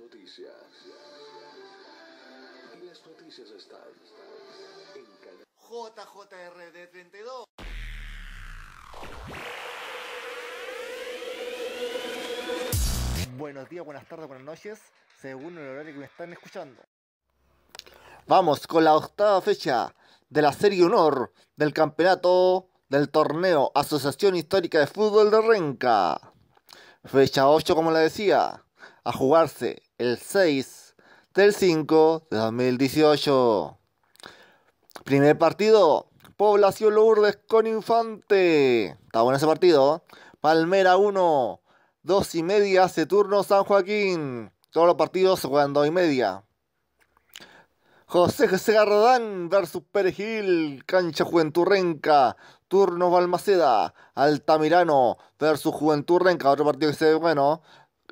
noticias. Y las noticias están en JJRD 32. Buenos días, buenas tardes, buenas noches, según el horario que me están escuchando. Vamos con la octava fecha de la Serie Honor del campeonato del torneo Asociación Histórica de Fútbol de Renca. Fecha 8, como la decía a jugarse el 6 del 5 de 2018. Primer partido, Población Lourdes con Infante. Está bueno ese partido. ¿eh? Palmera 1, 2 y media, se turno San Joaquín. Todos los partidos se juegan 2 y media. José José Gardán versus Perejil, cancha Juventud Renca, turno Balmaceda, Altamirano versus Juventud Renca, otro partido que se ve bueno,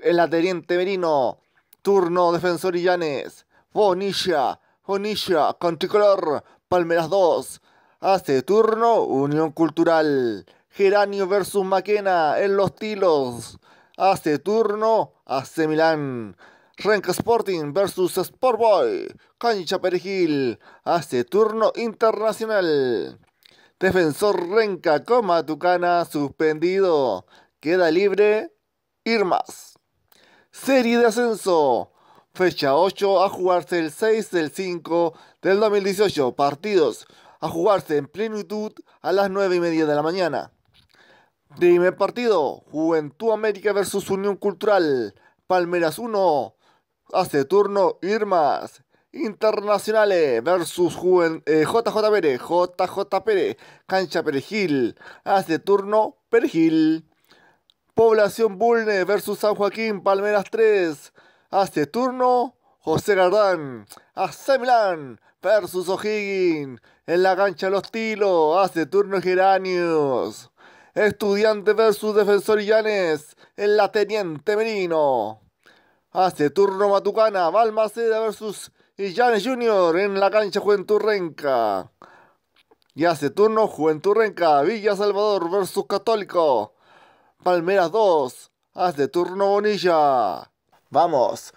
el adherente Merino. Turno Defensor Illanes. Bonilla, Bonilla, Contricolor Palmeras 2. Hace turno Unión Cultural. Geranio versus Maquena en los tilos. Hace turno hace Milán. Renca Sporting versus Sportboy. Cancha Perejil. Hace turno internacional. Defensor Renca, coma Tucana, suspendido. Queda libre Irmas. Serie de ascenso. Fecha 8 a jugarse el 6 del 5 del 2018. Partidos a jugarse en plenitud a las 9 y media de la mañana. Primer partido, Juventud América versus Unión Cultural. Palmeras 1, hace turno Irmas. Internacionales versus Juven, eh, JJ Cancha Perejil, hace turno Perejil. Población Bulne versus San Joaquín, Palmeras 3. Hace turno José Gardán. Hace versus O'Higgins. En la cancha Los Tilos. Hace turno Geranios. Estudiante versus Defensor Illanes, En la Teniente Merino. Hace turno Matucana. Balmaceda versus Illanes Junior. En la cancha Juventud Renca. Y hace turno Juventud Renca. Villa Salvador versus Católico. Palmeras 2, haz de turno Bonilla. Vamos,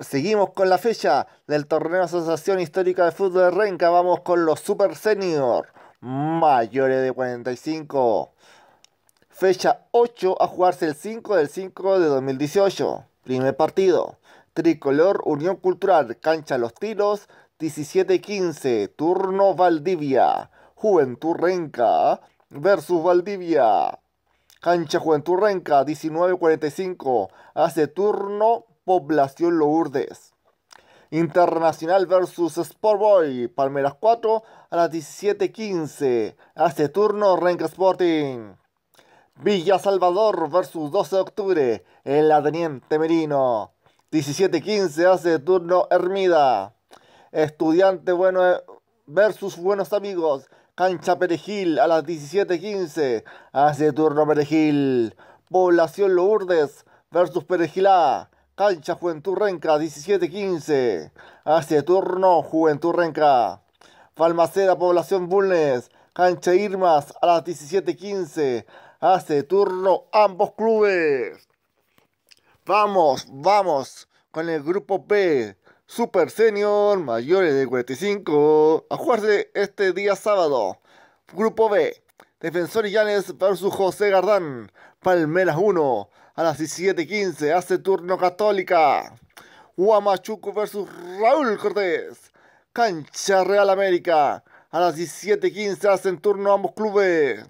seguimos con la fecha del torneo Asociación Histórica de Fútbol de Renca. Vamos con los Super Senior, mayores de 45. Fecha 8 a jugarse el 5 del 5 de 2018. Primer partido. Tricolor Unión Cultural, cancha Los Tiros, 17-15, turno Valdivia. Juventud Renca versus Valdivia. Cancha Juventud Renca, 19.45. Hace turno Población Lourdes. Internacional versus Sportboy, Palmeras 4 a las 17.15. Hace turno Renca Sporting. Villa Salvador versus 12 de octubre El la Teniente Merino. 17.15 hace turno Hermida. Estudiante bueno versus Buenos Amigos Cancha Perejil a las 17.15. Hace turno Perejil. Población Lourdes versus Perejilá. Cancha Juventud Renca 17.15. Hace turno Juventud Renca. Falmacera Población Bulnes. Cancha Irmas a las 17.15. Hace turno ambos clubes. Vamos, vamos con el grupo P. Super Senior mayores de 45 a jugarse este día sábado. Grupo B, Defensor Llanes vs José Gardán, Palmeras 1, a las 17.15 hace turno Católica. Huamachuco vs Raúl Cortés, Cancha Real América, a las 17.15 hacen turno ambos clubes.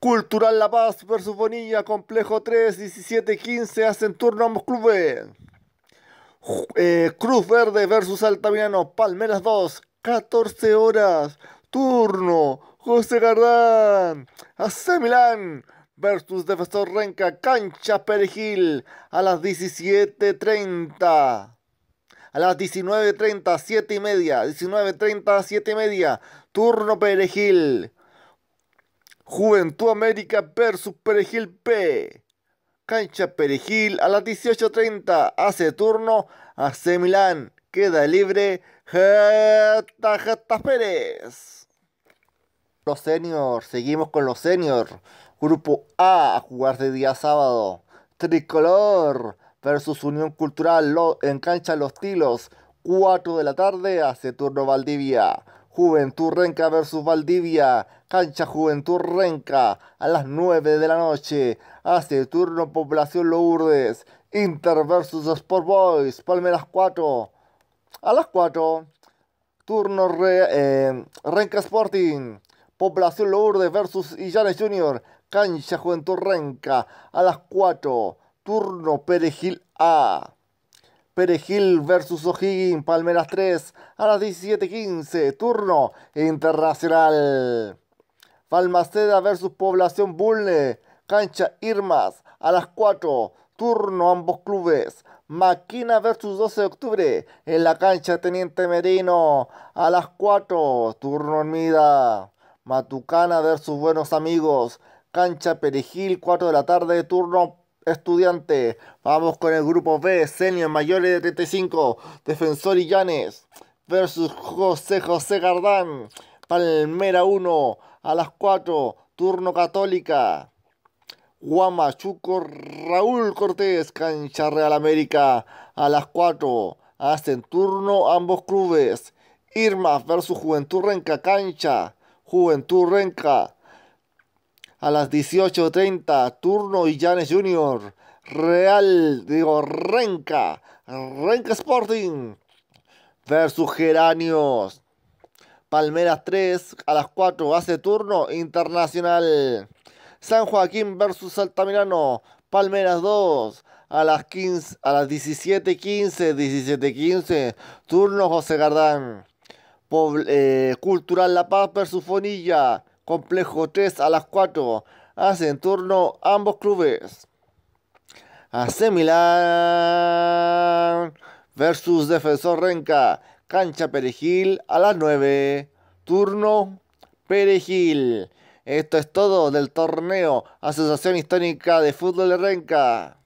Cultural La Paz versus Bonilla, Complejo 3, 17-15, hacen turno ambos clubes. Eh, Cruz Verde versus Altamirano, Palmeras 2, 14 horas, turno, José Gardán, AC Milán versus Defensor Renca, cancha Perejil, a las 17.30. A las 19.30, 7 y media. 19.30, 7 y media. Turno Perejil. Juventud América versus Perejil P. Cancha Perejil a las 18.30 hace turno hace Milán. Queda libre Pérez. Los seniors, seguimos con los seniors. Grupo A a de día sábado. Tricolor versus Unión Cultural en cancha Los Tilos. 4 de la tarde hace turno Valdivia. Juventud Renca versus Valdivia, cancha Juventud Renca a las 9 de la noche, hace turno Población Lourdes, Inter versus Sport Boys, Palmeras 4, a las 4, turno eh, Renca Sporting, Población Lourdes versus Illanes Junior, cancha Juventud Renca a las 4, turno Perejil A. Perejil versus O'Higgins, Palmeras 3, a las 17.15, turno internacional. Palmaceda versus Población Bulne, cancha Irmas, a las 4, turno ambos clubes. Maquina versus 12 de octubre, en la cancha Teniente Merino, a las 4, turno en Mida. Matucana versus Buenos Amigos, cancha Perejil, 4 de la tarde, turno estudiante, Vamos con el grupo B, senior mayores de 35, Defensor llanes versus José José Gardán. Palmera 1 a las 4, turno Católica. Guamachuco Raúl Cortés, Cancha Real América a las 4. Hacen turno ambos clubes. Irma versus Juventud Renca, Cancha. Juventud Renca a las 18.30, turno Illanes Junior, Real, digo, Renca, Renca Sporting versus Geranios. Palmeras 3 a las 4 hace turno internacional. San Joaquín versus Altamirano. Palmeras 2 a las 15 a las 17:15, 17:15 turno José Gardán. Eh, Cultural La Paz versus Fonilla complejo 3 a las 4. Hacen turno ambos clubes. AC Milán versus Defensor Renca. Cancha Perejil a las 9. Turno Perejil. Esto es todo del torneo Asociación Histórica de Fútbol de Renca.